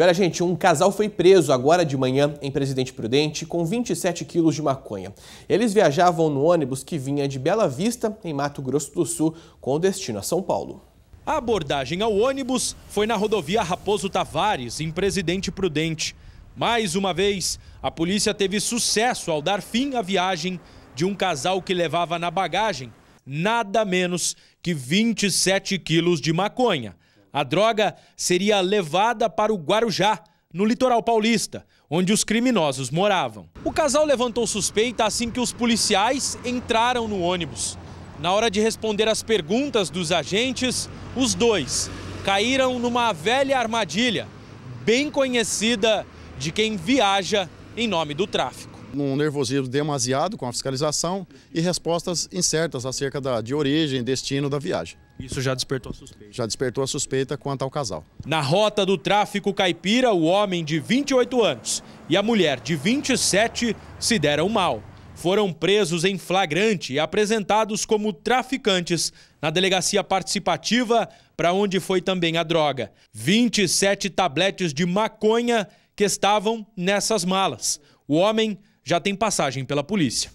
E olha, gente, um casal foi preso agora de manhã em Presidente Prudente com 27 quilos de maconha. Eles viajavam no ônibus que vinha de Bela Vista, em Mato Grosso do Sul, com destino a São Paulo. A abordagem ao ônibus foi na rodovia Raposo Tavares, em Presidente Prudente. Mais uma vez, a polícia teve sucesso ao dar fim à viagem de um casal que levava na bagagem nada menos que 27 quilos de maconha. A droga seria levada para o Guarujá, no litoral paulista, onde os criminosos moravam. O casal levantou suspeita assim que os policiais entraram no ônibus. Na hora de responder às perguntas dos agentes, os dois caíram numa velha armadilha, bem conhecida de quem viaja em nome do tráfico num nervosismo demasiado com a fiscalização e respostas incertas acerca da, de origem e destino da viagem. Isso já despertou a suspeita. Já despertou a suspeita quanto ao casal. Na rota do tráfico caipira, o homem de 28 anos e a mulher de 27 se deram mal. Foram presos em flagrante e apresentados como traficantes na delegacia participativa, para onde foi também a droga. 27 tabletes de maconha que estavam nessas malas. O homem já tem passagem pela polícia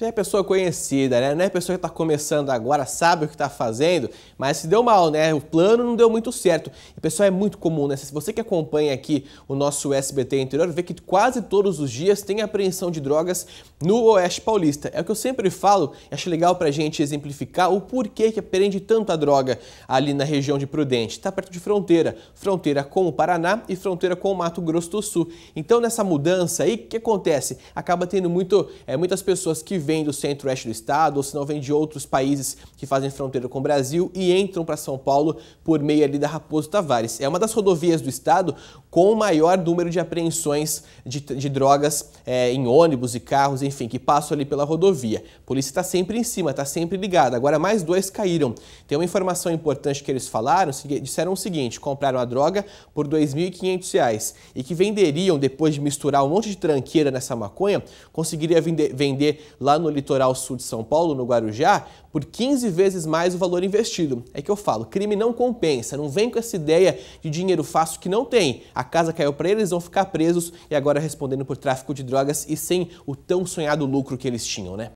já é pessoa conhecida, né? Não é pessoa que está começando agora, sabe o que está fazendo, mas se deu mal, né? O plano não deu muito certo. E pessoal, é muito comum, né? Se você que acompanha aqui o nosso SBT interior, vê que quase todos os dias tem apreensão de drogas no Oeste Paulista. É o que eu sempre falo, acho legal para a gente exemplificar o porquê que apreende tanta droga ali na região de Prudente. Está perto de fronteira, fronteira com o Paraná e fronteira com o Mato Grosso do Sul. Então, nessa mudança aí, o que acontece? Acaba tendo muito, é, muitas pessoas que vêm do centro-oeste do estado, ou se não vêm de outros países que fazem fronteira com o Brasil e entram para São Paulo por meio ali da Raposo Tavares. É uma das rodovias do estado com o maior número de apreensões de, de drogas é, em ônibus e carros, enfim, que passam ali pela rodovia. A polícia está sempre em cima, está sempre ligada. Agora mais dois caíram. Tem uma informação importante que eles falaram, disseram o seguinte, compraram a droga por R$ 2.500 e que venderiam, depois de misturar um monte de tranqueira nessa maconha, conseguiria vender, vender lá no litoral sul de São Paulo, no Guarujá, por 15 vezes mais o valor investido. É que eu falo, crime não compensa, não vem com essa ideia de dinheiro fácil que não tem. A casa caiu para eles, vão ficar presos e agora respondendo por tráfico de drogas e sem o tão sonhado lucro que eles tinham, né?